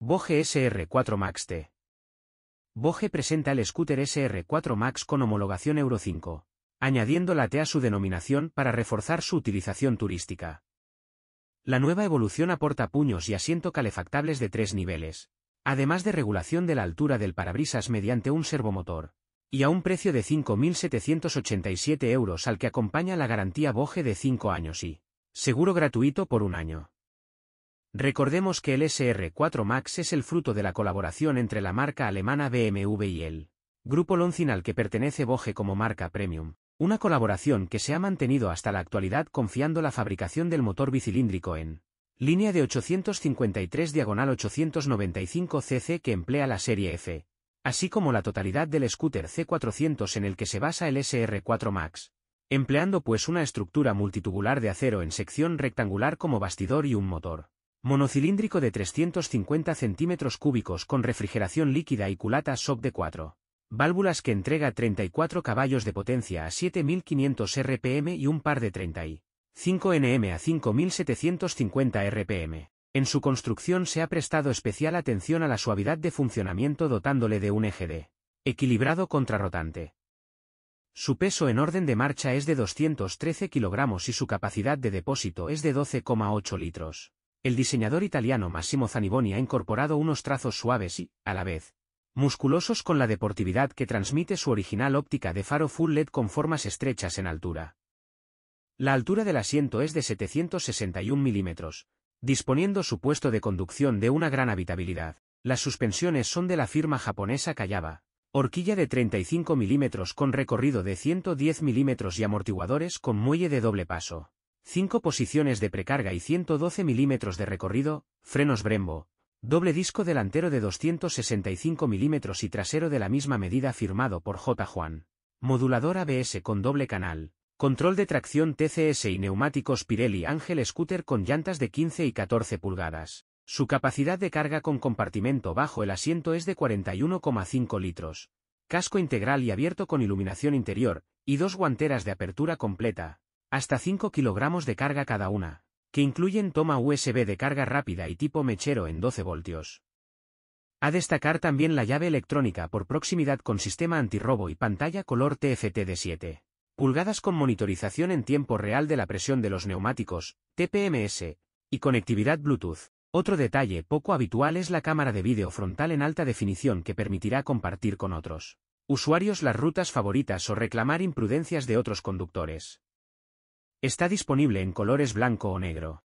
Boge SR4 Max T. Boge presenta el scooter SR4 Max con homologación Euro 5, añadiendo la T a su denominación para reforzar su utilización turística. La nueva evolución aporta puños y asiento calefactables de tres niveles, además de regulación de la altura del parabrisas mediante un servomotor, y a un precio de 5.787 euros al que acompaña la garantía Boge de 5 años y seguro gratuito por un año. Recordemos que el SR4 Max es el fruto de la colaboración entre la marca alemana BMW y el grupo Lonzin al que pertenece Boge como marca premium. Una colaboración que se ha mantenido hasta la actualidad confiando la fabricación del motor bicilíndrico en línea de 853 diagonal 895 cc que emplea la serie F, así como la totalidad del scooter C400 en el que se basa el SR4 Max, empleando pues una estructura multitubular de acero en sección rectangular como bastidor y un motor Monocilíndrico de 350 centímetros cúbicos con refrigeración líquida y culata SOC de 4. Válvulas que entrega 34 caballos de potencia a 7500 RPM y un par de 35 Nm a 5750 RPM. En su construcción se ha prestado especial atención a la suavidad de funcionamiento dotándole de un eje de equilibrado contrarrotante. Su peso en orden de marcha es de 213 kilogramos y su capacidad de depósito es de 12,8 litros. El diseñador italiano Massimo Zaniboni ha incorporado unos trazos suaves y, a la vez, musculosos con la deportividad que transmite su original óptica de faro full LED con formas estrechas en altura. La altura del asiento es de 761 milímetros, disponiendo su puesto de conducción de una gran habitabilidad. Las suspensiones son de la firma japonesa Kayaba, horquilla de 35 milímetros con recorrido de 110 milímetros y amortiguadores con muelle de doble paso. 5 posiciones de precarga y 112 milímetros de recorrido, frenos Brembo, doble disco delantero de 265 milímetros y trasero de la misma medida firmado por J. Juan, modulador ABS con doble canal, control de tracción TCS y neumáticos Pirelli Ángel Scooter con llantas de 15 y 14 pulgadas. Su capacidad de carga con compartimento bajo el asiento es de 41,5 litros. Casco integral y abierto con iluminación interior, y dos guanteras de apertura completa, hasta 5 kilogramos de carga cada una, que incluyen toma USB de carga rápida y tipo mechero en 12 voltios. A destacar también la llave electrónica por proximidad con sistema antirrobo y pantalla color TFT de 7 pulgadas con monitorización en tiempo real de la presión de los neumáticos, TPMS, y conectividad Bluetooth. Otro detalle poco habitual es la cámara de vídeo frontal en alta definición que permitirá compartir con otros usuarios las rutas favoritas o reclamar imprudencias de otros conductores. Está disponible en colores blanco o negro.